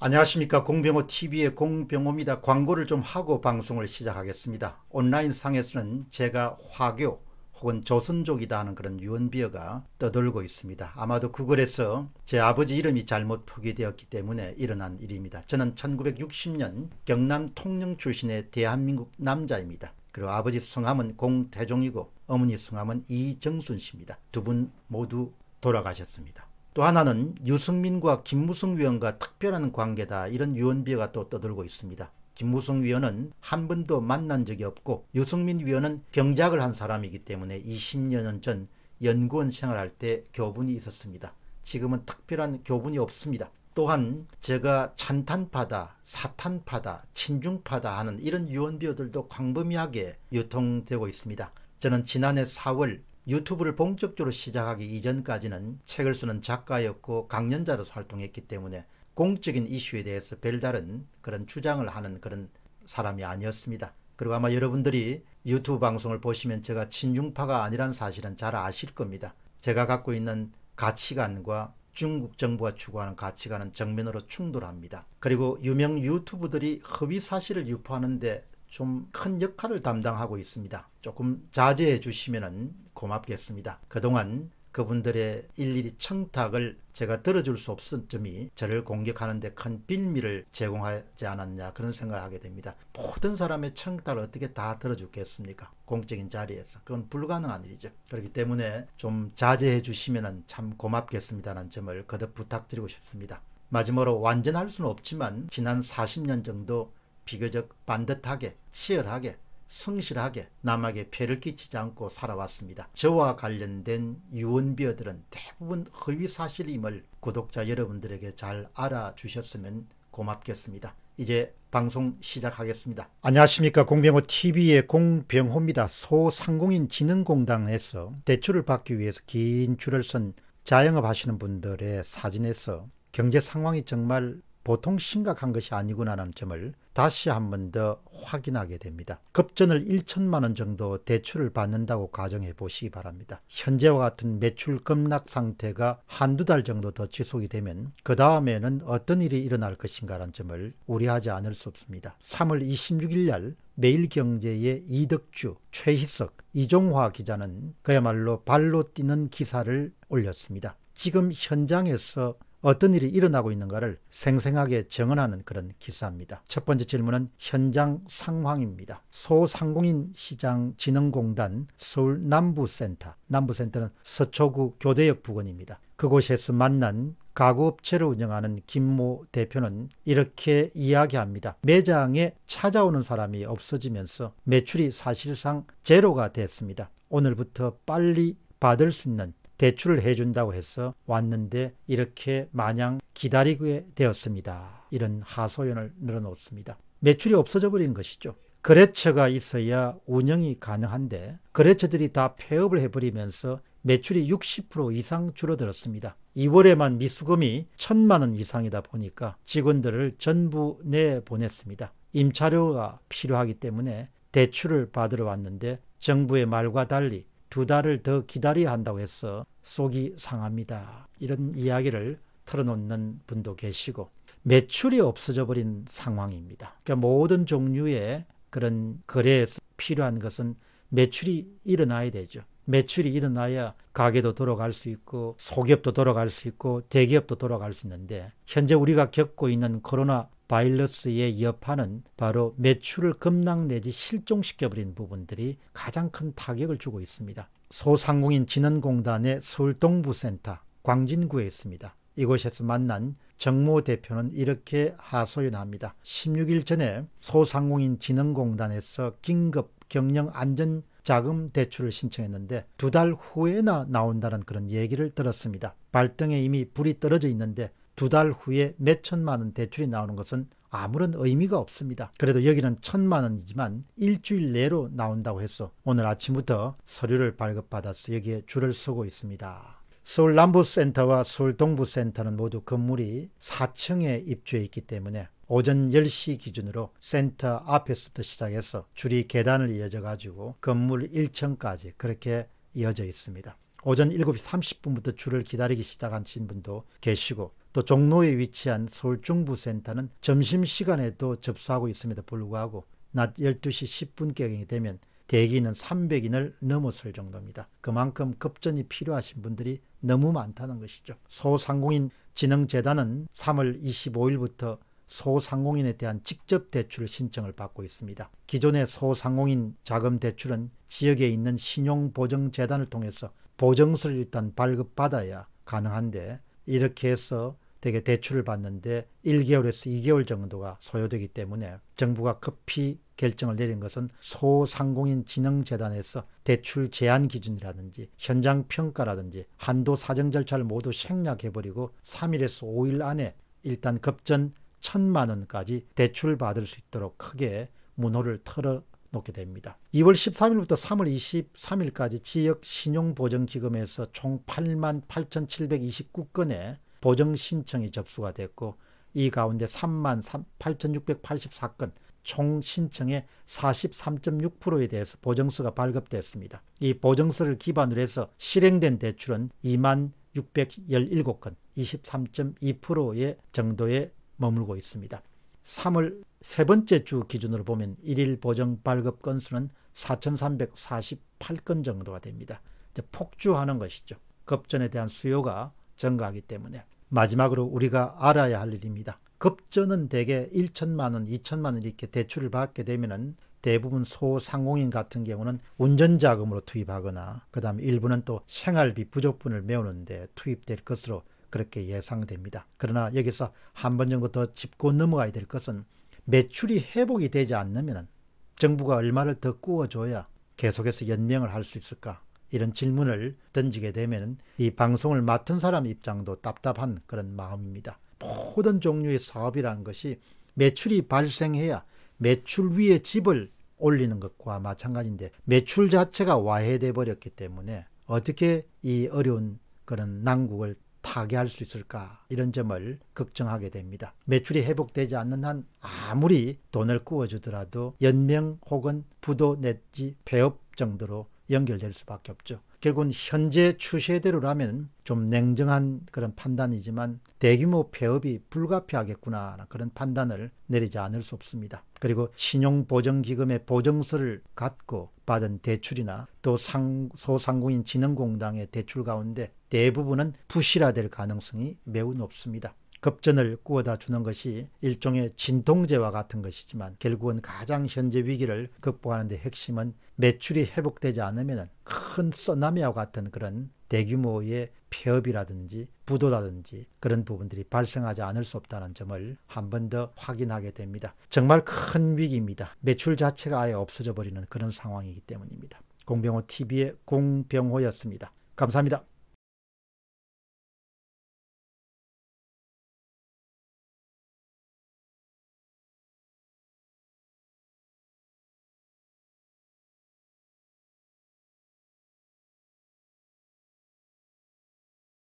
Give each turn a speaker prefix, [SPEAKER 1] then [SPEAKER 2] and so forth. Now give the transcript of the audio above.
[SPEAKER 1] 안녕하십니까 공병호 TV의 공병호입니다. 광고를 좀 하고 방송을 시작하겠습니다. 온라인 상에서는 제가 화교 혹은 조선족이다 하는 그런 유언비어가 떠돌고 있습니다. 아마도 구글에서 제 아버지 이름이 잘못 표기되었기 때문에 일어난 일입니다. 저는 1960년 경남 통영 출신의 대한민국 남자입니다. 그리고 아버지 성함은 공태종이고 어머니 성함은 이정순 씨입니다. 두 분 모두 돌아가셨습니다. 또 하나는 유승민과 김무성 위원과 특별한 관계다 이런 유언비어가 또 떠들고 있습니다. 김무성 위원은 한 번도 만난 적이 없고 유승민 위원은 병작을 한 사람이기 때문에 20년 전 연구원 생활할 때 교분이 있었습니다. 지금은 특별한 교분이 없습니다. 또한 제가 찬탄파다, 사탄파다, 친중파다 하는 이런 유언비어들도 광범위하게 유통되고 있습니다. 저는 지난해 4월 유튜브를 본격적으로 시작하기 이전까지는 책을 쓰는 작가였고 강연자로서 활동했기 때문에 공적인 이슈에 대해서 별다른 그런 주장을 하는 그런 사람이 아니었습니다. 그리고 아마 여러분들이 유튜브 방송을 보시면 제가 친중파가 아니란 사실은 잘 아실 겁니다. 제가 갖고 있는 가치관과 중국 정부가 추구하는 가치관은 정면으로 충돌합니다. 그리고 유명 유튜브들이 허위 사실을 유포하는데 좀큰 역할을 담당하고 있습니다. 조금 자제해 주시면 고맙겠습니다. 그동안 그분들의 일일이 청탁을 제가 들어줄 수 없은 점이 저를 공격하는데 큰 빌미를 제공하지 않았냐 그런 생각을 하게 됩니다. 모든 사람의 청탁을 어떻게 다 들어주겠습니까? 공적인 자리에서 그건 불가능한 일이죠. 그렇기 때문에 좀 자제해 주시면 참 고맙겠습니다라는 점을 거듭 부탁드리고 싶습니다. 마지막으로 완전할 수는 없지만 지난 40년 정도 비교적 반듯하게 치열하게 성실하게 남에게 폐를 끼치지 않고 살아왔습니다. 저와 관련된 유언비어들은 대부분 허위사실임을 구독자 여러분들에게 잘 알아주셨으면 고맙겠습니다. 이제 방송 시작하겠습니다. 안녕하십니까 공병호TV의 공병호입니다. 소상공인진흥공단에서 대출을 받기 위해서 긴 줄을 선 자영업 하시는 분들의 사진에서 경제 상황이 정말 보통 심각한 것이 아니구나라는 점을 다시 한 번 더 확인하게 됩니다. 급전을 1천만 원 정도 대출을 받는다고 가정해 보시기 바랍니다. 현재와 같은 매출 급락 상태가 한두 달 정도 더 지속이 되면 그 다음에는 어떤 일이 일어날 것인가라는 점을 우려하지 않을 수 없습니다. 3월 26일 날 매일경제의 이덕주, 최희석, 이종화 기자는 그야말로 발로 뛰는 기사를 올렸습니다. 지금 현장에서 어떤 일이 일어나고 있는가를 생생하게 증언하는 그런 기사입니다. 첫 번째 질문은 현장 상황입니다. 소상공인 시장 진흥공단 서울 남부센터, 남부센터는 서초구 교대역 부근입니다. 그곳에서 만난 가구업체를 운영하는 김모 대표는 이렇게 이야기합니다. 매장에 찾아오는 사람이 없어지면서 매출이 사실상 제로가 됐습니다. 오늘부터 빨리 받을 수 있는 대출을 해준다고 해서 왔는데 이렇게 마냥 기다리게 되었습니다. 이런 하소연을 늘어놓습니다. 매출이 없어져 버린 것이죠. 거래처가 있어야 운영이 가능한데 거래처들이 다 폐업을 해버리면서 매출이 60% 이상 줄어들었습니다. 2월에만 미수금이 천만 원 이상이다 보니까 직원들을 전부 내보냈습니다. 임차료가 필요하기 때문에 대출을 받으러 왔는데 정부의 말과 달리 두 달을 더 기다려야 한다고 해서 속이 상합니다. 이런 이야기를 털어놓는 분도 계시고 매출이 없어져 버린 상황입니다. 그러니까 모든 종류의 그런 거래에서 필요한 것은 매출이 일어나야 되죠. 매출이 일어나야 가게도 돌아갈 수 있고 소기업도 돌아갈 수 있고 대기업도 돌아갈 수 있는데 현재 우리가 겪고 있는 코로나 바이러스의 여파는 바로 매출을 급락 내지 실종시켜버린 부분들이 가장 큰 타격을 주고 있습니다. 소상공인 진흥공단의 서울 동부센터 광진구에 있습니다. 이곳에서 만난 정모 대표는 이렇게 하소연합니다. 16일 전에 소상공인 진흥공단에서 긴급 경영 안전 자금 대출을 신청했는데 두 달 후에나 나온다는 그런 얘기를 들었습니다. 발등에 이미 불이 떨어져 있는데 두달 후에 몇 천만 원 대출이 나오는 것은 아무런 의미가 없습니다. 그래도 여기는 천만 원이지만 일주일 내로 나온다고 해서 오늘 아침부터 서류를 발급받아서 여기에 줄을 서고 있습니다. 서울 남부센터와 서울 동부센터는 모두 건물이 4층에 입주해 있기 때문에 오전 10시 기준으로 센터 앞에서부터 시작해서 줄이 계단을 이어져 가지고 건물 1층까지 그렇게 이어져 있습니다. 오전 7시 30분부터 줄을 기다리기 시작하신 분도 계시고 또 종로에 위치한 서울 중부센터는 점심시간에도 접수하고 있음에도 불구하고 낮 12시 10분경이 되면 대기는 300인을 넘었을 정도입니다. 그만큼 급전이 필요하신 분들이 너무 많다는 것이죠. 소상공인 진흥재단은 3월 25일부터 소상공인에 대한 직접 대출 신청을 받고 있습니다. 기존의 소상공인 자금 대출은 지역에 있는 신용보증재단을 통해서 보증서를 일단 발급받아야 가능한데 이렇게 해서 대개 대출을 받는데 1개월에서 2개월 정도가 소요되기 때문에 정부가 급히 결정을 내린 것은 소상공인진흥재단에서 대출 제한 기준이라든지 현장 평가라든지 한도 사정 절차를 모두 생략해버리고 3일에서 5일 안에 일단 급전 1 천만 원까지 대출 받을 수 있도록 크게 문호를 털어 놓게 됩니다. 2월 13일부터 3월 23일까지 지역 신용보증기금에서 총 8만 8,729건의 보정 신청이 접수가 됐고 이 가운데 3만 8,684건 총 신청의 43.6%에 대해서 보정서가 발급됐습니다. 이보정서를 기반으로 해서 실행된 대출은 2만 617건 23.2%의 정도에 머물고 있습니다. 3월 세 번째 주 기준으로 보면 1일 보정 발급 건수는 4,348건 정도가 됩니다. 폭주하는 것이죠. 급전에 대한 수요가 증가하기 때문에 마지막으로 우리가 알아야 할 일입니다. 급전은 대개 1천만 원, 2천만 원 이렇게 대출을 받게 되면은 대부분 소상공인 같은 경우는 운전자금으로 투입하거나 그 다음 일부는 또 생활비 부족분을 메우는데 투입될 것으로 그렇게 예상됩니다. 그러나 여기서 한 번 정도 더 짚고 넘어가야 될 것은 매출이 회복이 되지 않으면 정부가 얼마를 더 구워줘야 계속해서 연명을 할 수 있을까? 이런 질문을 던지게 되면 이 방송을 맡은 사람 입장도 답답한 그런 마음입니다. 모든 종류의 사업이라는 것이 매출이 발생해야 매출 위에 집을 올리는 것과 마찬가지인데 매출 자체가 와해돼 버렸기 때문에 어떻게 이 어려운 그런 난국을 타개할 수 있을까 이런 점을 걱정하게 됩니다. 매출이 회복되지 않는 한 아무리 돈을 구워주더라도 연명 혹은 부도 내지 폐업 정도로 연결될 수밖에 없죠. 결국은 현재 추세대로라면 좀 냉정한 그런 판단이지만 대규모 폐업이 불가피하겠구나 그런 판단을 내리지 않을 수 없습니다. 그리고 신용보증기금의 보증서를 갖고 받은 대출이나 또 소상공인 진흥공단의 대출 가운데 대부분은 부실화될 가능성이 매우 높습니다. 급전을 꾸어다 주는 것이 일종의 진통제와 같은 것이지만 결국은 가장 현재 위기를 극복하는 데 핵심은 매출이 회복되지 않으면 큰 쓰나미와 같은 그런 대규모의 폐업이라든지 부도라든지 그런 부분들이 발생하지 않을 수 없다는 점을 한 번 더 확인하게 됩니다. 정말 큰 위기입니다. 매출 자체가 아예 없어져 버리는 그런 상황이기 때문입니다. 공병호 TV의 공병호였습니다. 감사합니다.